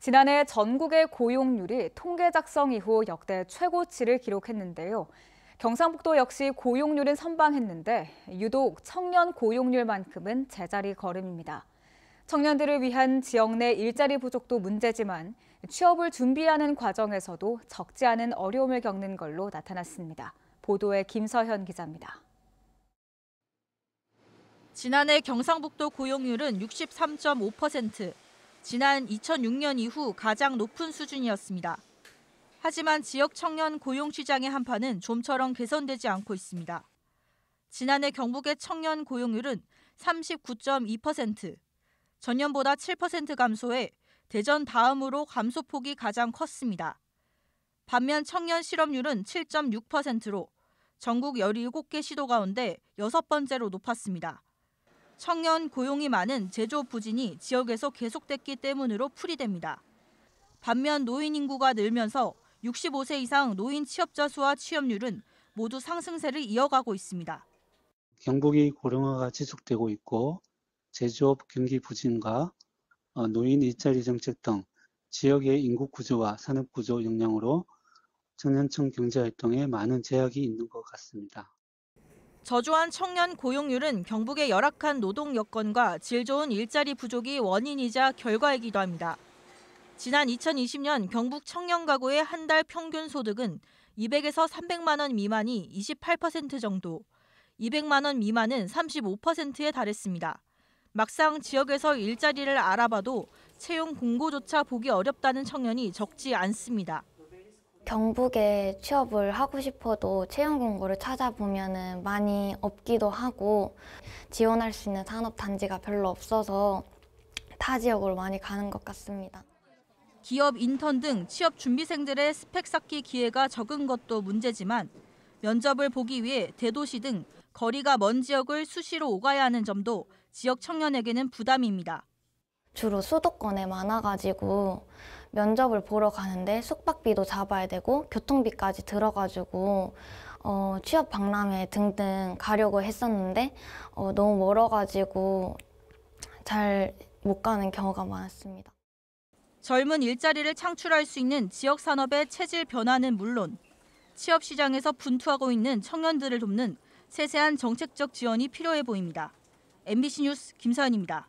지난해 전국의 고용률이 통계 작성 이후 역대 최고치를 기록했는데요. 경상북도 역시 고용률은 선방했는데 유독 청년 고용률만큼은 제자리 걸음입니다. 청년들을 위한 지역 내 일자리 부족도 문제지만 취업을 준비하는 과정에서도 적지 않은 어려움을 겪는 걸로 나타났습니다. 보도에 김서현 기자입니다. 지난해 경상북도 고용률은 63.5%, 지난 2006년 이후 가장 높은 수준이었습니다. 하지만 지역 청년 고용 시장의 한파는 좀처럼 개선되지 않고 있습니다. 지난해 경북의 청년 고용률은 39.2%, 전년보다 7% 감소해 대전 다음으로 감소폭이 가장 컸습니다. 반면 청년 실업률은 7.6%로 전국 17개 시도 가운데 6번째로 높았습니다. 청년 고용이 많은 제조 부진이 지역에서 계속됐기 때문으로 풀이됩니다. 반면 노인 인구가 늘면서 65세 이상 노인 취업자 수와 취업률은 모두 상승세를 이어가고 있습니다. 경북이 고령화가 지속되고 있고 제조업 경기 부진과 어, 노인 일자리 정책 등 지역의 인구 구조와 산업 구조 영향으로 청년층 경제 활동에 많은 제약이 있는 것 같습니다. 저조한 청년 고용률은 경북의 열악한 노동 여건과 질 좋은 일자리 부족이 원인이자 결과이기도 합니다. 지난 2020년 경북 청년 가구의 한 달 평균 소득은 200에서 300만 원 미만이 28% 정도, 200만 원 미만은 35%에 달했습니다. 막상 지역에서 일자리를 알아봐도 채용 공고조차 보기 어렵다는 청년이 적지 않습니다. 경북에 취업을 하고 싶어도 채용 공고를 찾아보면 많이 없기도 하고 지원할 수 있는 산업 단지가 별로 없어서 타 지역으로 많이 가는 것 같습니다. 기업 인턴 등 취업 준비생들의 스펙 쌓기 기회가 적은 것도 문제지만 면접을 보기 위해 대도시 등 거리가 먼 지역을 수시로 오가야 하는 점도 지역 청년에게는 부담입니다. 주로 수도권에 많아가지고 면접을 보러 가는데 숙박비도 잡아야 되고 교통비까지 들어가지고 어, 취업 박람회 등등 가려고 했었는데 어, 너무 멀어가지고 잘 못 가는 경우가 많았습니다. 젊은 일자리를 창출할 수 있는 지역 산업의 체질 변화는 물론 취업 시장에서 분투하고 있는 청년들을 돕는 세세한 정책적 지원이 필요해 보입니다. MBC 뉴스 김서연입니다.